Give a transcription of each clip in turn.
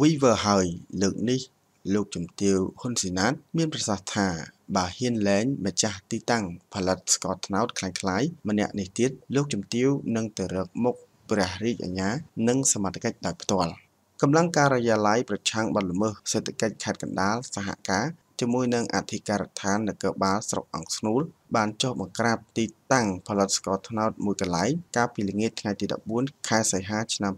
Weaver ហើយលើកនេះ លោកជំទាវហ៊ុនស៊ីណាត មានប្រសាសន៍ថាបើហ៊ានលែងម្ចាស់ទីតាំងផលិតស្ករត្នោតคล้ายៗម្នាក់នេះទៀតលោកជំទាវនឹងទៅរកមុខព្រះរាជអាជ្ញានិងសមត្ថកិច្ចដោយផ្ទាល់កម្លាំងការិយាល័យប្រឆាំងបទល្មើសសេដ្ឋកិច្ចខេត្តកណ្ដាលសហការជាមួយនឹងអធិការដ្ឋាននគរបាលស្រុកអង្គស្នូលបានចុះបង្ក្រាប ទីតាំងផលិតស្ករត្នោតមួយកន្លែងកាលពីល្ងាចថ្ងៃទី14ខែសីហាឆ្នាំ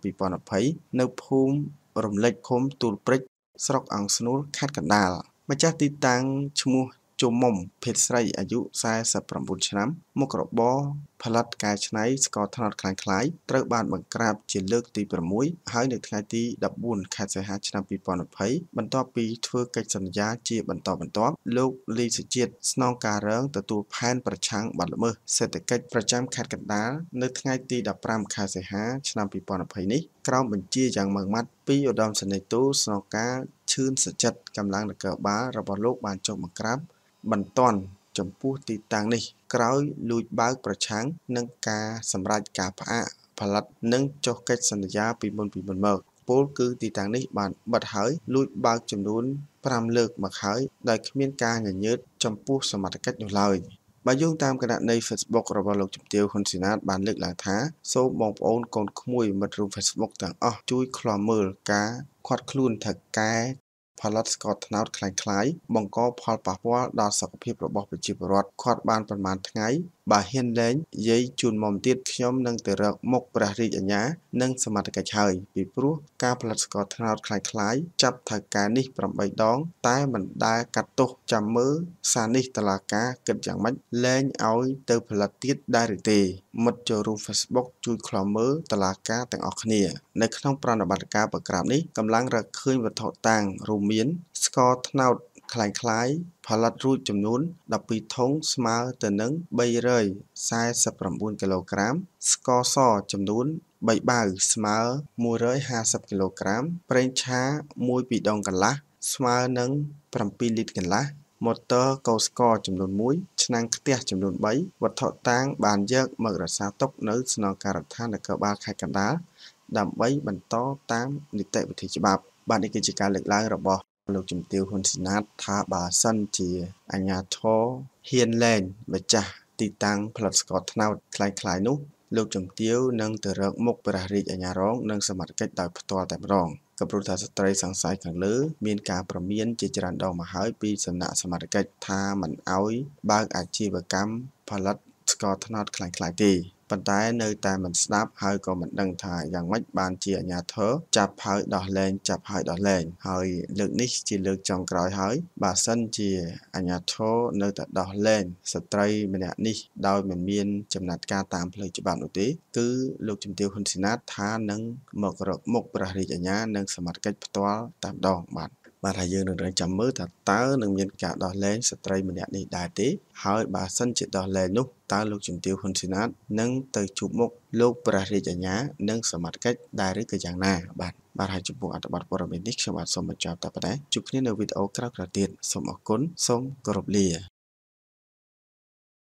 2020នៅភូមិរំលេចឃុំទូលព្រិចស្រុកអង្គស្នួលខេត្តកណ្ដាលម្ចាស់ទីតាំងឈ្មោះជុំមុំភេទស្រីអាយុ49ឆ្នាំមុខរបរផលិតកែច្នៃស្ករត្នោតខ្លាំងខ្លាយត្រូវបានបង្ក្រាប ជាលើកទី6ហើយនៅថ្ងៃទី14ខែសីហាឆ្នាំ2020បន្ទាប់ពីធ្វើកិច្ចសន្យាជាបន្តបន្ទាប់លោកលីសុជាតិស្នងការរងទទួលផែនប្រឆាំងបាត់ល្មើសសេដ្ឋកិច្ចប្រចាំខេត្តកណ្ដាល នៅថ្ងៃទី15ខែសីហាឆ្នាំ2020នេះក្រោមបញ្ជាយ៉ាងម៉ឺងម៉ាត់ពីឧត្តមសេនីយ៍ទូស្នងការឈឿនសច្ចិត កម្លាំងនគរបាលរបស់លោក បានចុះបង្ក្រាបបន្ទាន់ចំពោះទីតាំងនេះ ក្រោយលួចបើកប្រឆាំងនឹងការសម្រេចការផ្អាកផលិតនិងចុះកិច្ចសន្យា ពីមុនពីមុនមកពលគឺទីតាំងនេះបានបិទហើយលួច បើកចំនួន5លើកមកហើយដោយគ្មានការញញើតចំពោះសមត្ថកិច្ចនោះឡើយបើយោងតាមគណនី Facebook របស់លោកជំទាវហ៊ុនស៊ីណាតបានលើកឡើងថាសូមបងប្អូនកូនក្មួយមិត្តរួម Facebook ទាំងអស់ជួយឃ្លាំមើលការ ខាត់ខ្លួនថកែផលិតស្ករត្នោតคล้ายៗបង្កផលប៉ះពាល់ដល់សុខភាពរបស់ប្រជាពលរដ្ឋគាត់បានប្រមាណថ្ងៃបើហ៊ានលែងយាយជូនមុំទៀតខ្ញុំនឹងទៅរកមុខព្រះរាជអាជ្ញានិងសមត្ថកិច្ចហើយពីព្រោះការផលិតស្ករត្នោតคล้ายៗចាប់ថៅកែនេះ8ដង តែមិនដែលកាត់ទោសចាំមើលសារនេះតឡាការគិតយ៉ាងម៉េចលែងឲ្យទៅផលិតទៀតដែរឬទេមិត្តចូលរួម Facebook ជួយខ្លំមើលតឡាការទាំងអស់គ្នានៅក្នុងប្រណិបត្តិការប្រក្រាបនេះកម្លាំងរកឃើញវត្ថុតាំងរួមមានស្ករត្នោតคล้ายៗផលិតរួចចំនួន12ធុងស្មើទៅនឹង349គីឡូក្រាម ស្ករសចំនួន3បាវស្មើ150គីឡូក្រាមប្រេងឆា1ពីដងកន្លះស្មើនឹង7លីត្រកន្លះម៉ូទ័រកោស្ករ ចំនួន1ឆ្នាំងខ្ទះចំនួន3វត្ថុតាងបានយកមករក្សាទុកនៅស្នងការដ្ឋាននគរបាលខេត្តកណ្ដាលដើម្បីបន្តតាមនីតិវិធីច្បាប់បាទនេះគឺជាការលើកឡើងរបស់លោកជំទាវហ៊ុនស៊ីណាតថាបើសិនជាអាញាធរហ៊ានលែងម្ចាស់ទីតាំងផលិតស្ករត្នោតคล้ายៗនោះលោកជំទាវនឹងទៅរកមុខព្រះរាជអាជ្ញារង និងសមាជិកដោយផ្ទាល់តែម្ដងក៏ព្រោះថាស្ត្រីសង្ស័យខាងលើមានការប្រមានជាច្រើនដងមកហើយពីសំណាក់សមាជិកថាមិនអោយបើកអាជីវកម្មផលិតស្ករត្នោតคล้ายៗទេប៉ុន្តែនៅតែមិនស្ដាប់ហើយក៏មិនដឹងថាយ៉ាងម៉េចបានជាអាញាធរចាប់ហើយដោះលែងចាប់ហើយដោះលែងហើយ លើកនេះ ជាលើកចុងក្រោយហើយបើសិនជាអាញាធរនៅតែដោះលែងស្ត្រីម្នាក់នេះដោយមិនមានចំណាត់ការតាមផ្លូវច្បាប់នោះទេគឺលោកជំទាវហ៊ុនស៊ីណាតថានឹងមករកមុខព្រះរាជអាជ្ញានិងសមត្ថកិច្ចផ្ទាល់តែម្ដងបាទបាទហើយយើងនឹងត្រូវចាំមើលថាតើនឹងមានការដោះលែងស្ត្រី ម្នាក់នេះដែរទេហើយបើសិនជាដោះលែងនោះតើលោកជំទាវហ៊ុនស៊ីណាតនឹងទៅជួបមុខលោកព្រះរាជអាជ្ញា និងសមត្ថកិច្ចដែរឬក៏យ៉ាងណា បាទបាទហើយចំពោះអត្ថបទព័ត៌មាននេះខ្ញុំបាទសូមបញ្ចប់តែប៉ុណ្ណេះជួបគ្នានៅវីដេអូក្រោយៗទៀតសូមអរគុណសូមគោរពលា